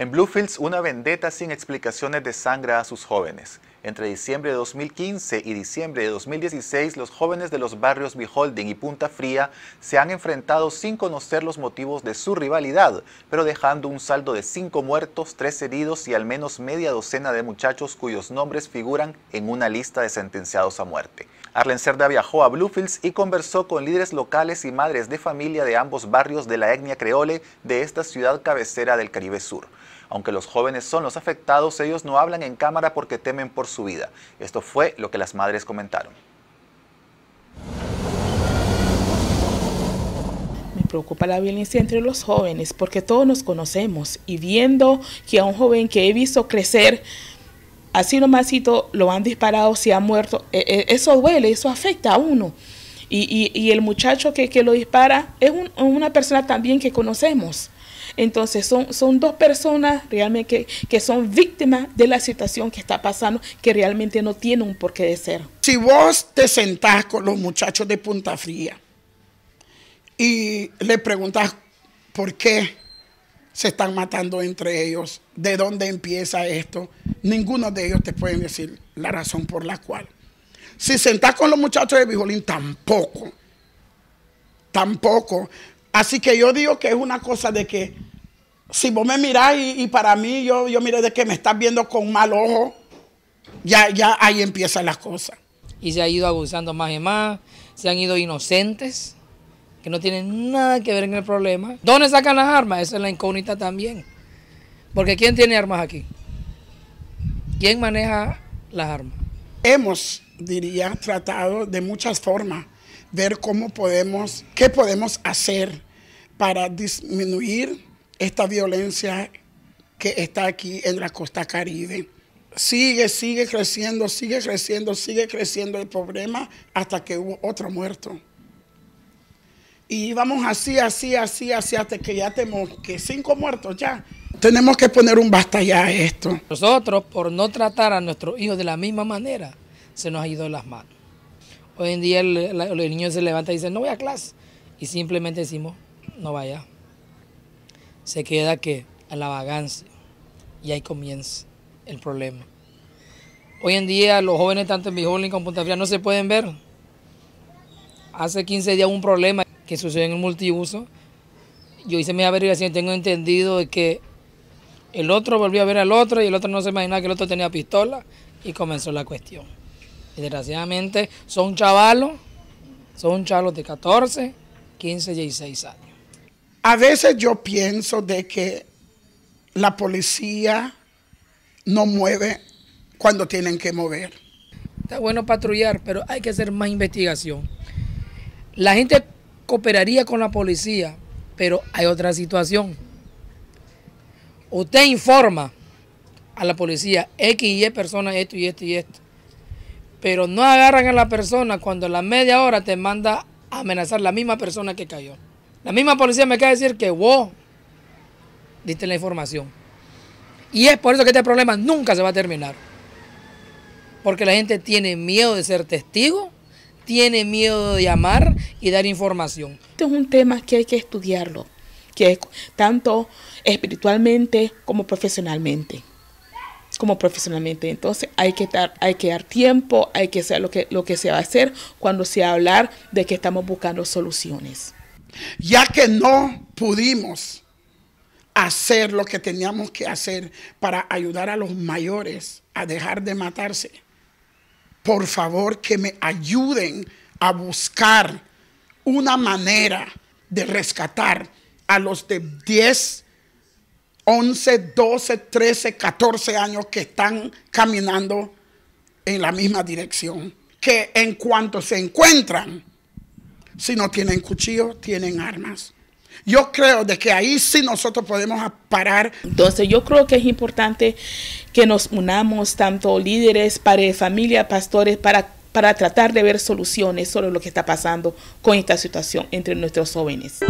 En Bluefields, una vendetta sin explicaciones de sangre a sus jóvenes. Entre diciembre de 2015 y diciembre de 2016, los jóvenes de los barrios Beholding y Punta Fría se han enfrentado sin conocer los motivos de su rivalidad, pero dejando un saldo de 5 muertos, tres heridos y al menos media docena de muchachos cuyos nombres figuran en una lista de sentenciados a muerte. Arlen Cerda viajó a Bluefields y conversó con líderes locales y madres de familia de ambos barrios de la etnia creole de esta ciudad cabecera del Caribe Sur. Aunque los jóvenes son los afectados, ellos no hablan en cámara porque temen por su vida. Esto fue lo que las madres comentaron. Me preocupa la violencia entre los jóvenes porque todos nos conocemos y viendo que a un joven que he visto crecer así nomásito lo han disparado, se ha muerto. E, e, eso duele, eso afecta a uno. Y, el muchacho que, lo dispara es una persona también que conocemos. Entonces son, son dos personas realmente que, son víctimas de la situación que está pasando, que realmente no tienen un porqué de ser. Si vos te sentás con los muchachos de Punta Fría y le preguntas por qué se están matando entre ellos, de dónde empieza esto. Ninguno de ellos te puede decir la razón por la cual. Si sentás con los muchachos de Bijolín, tampoco. Tampoco. Así que yo digo que es una cosa de que si vos me mirás y, para mí yo, yo miré de que me estás viendo con mal ojo, ya, ya ahí empiezan las cosas. Y se ha ido abusando más y más, se han ido inocentes que no tienen nada que ver en el problema. ¿Dónde sacan las armas? Esa es la incógnita también. Porque ¿quién tiene armas aquí? ¿Quién maneja las armas? Hemos, diría, tratado de muchas formas ver cómo podemos, qué podemos hacer para disminuir esta violencia que está aquí en la costa caribe. Sigue, sigue creciendo, sigue creciendo, sigue creciendo el problema hasta que hubo otro muerto y íbamos así, así, así, así, hasta que ya tenemos que cinco muertos ya. Tenemos que poner un basta ya a esto. Nosotros, por no tratar a nuestros hijos de la misma manera, se nos ha ido de las manos. Hoy en día los niños se levanta y dice, no voy a clase. Y simplemente decimos, no vaya. Se queda que a la vagancia. Y ahí comienza el problema. Hoy en día los jóvenes, tanto en Bijolín como en Punta Fría, no se pueden ver. Hace 15 días hubo un problema que sucedió en el multiuso. Yo hice mi mis y tengo entendido de que el otro volvió a ver al otro y el otro no se imaginaba que el otro tenía pistola y comenzó la cuestión. desgraciadamente son chavalos, son chavalos de 14, 15 y 16 años. A veces yo pienso de que la policía no mueve cuando tienen que mover. Está bueno patrullar, pero hay que hacer más investigación. La gente cooperaría con la policía, pero hay otra situación. Usted informa a la policía X y Y personas esto y esto y esto. Pero no agarran a la persona cuando a la media hora te manda a amenazar la misma persona que cayó. La misma policía me queda decir que vos diste la información. Y es por eso que este problema nunca se va a terminar. Porque la gente tiene miedo de ser testigo tiene miedo de llamar y dar información. Este es un tema que hay que estudiarlo, que tanto espiritualmente como profesionalmente. Como profesionalmente. Entonces hay que, dar, hay que dar tiempo, hay que hacer lo que, lo que se va a hacer cuando se va a hablar de que estamos buscando soluciones. Ya que no pudimos hacer lo que teníamos que hacer para ayudar a los mayores a dejar de matarse por favor que me ayuden a buscar una manera de rescatar a los de 10, 11, 12, 13, 14 años que están caminando en la misma dirección. Que en cuanto se encuentran, si no tienen cuchillo, tienen armas. Yo creo de que ahí sí nosotros podemos parar. Entonces yo creo que es importante que nos unamos tanto líderes, padres familia, pastores, para, para tratar de ver soluciones sobre lo que está pasando con esta situación entre nuestros jóvenes.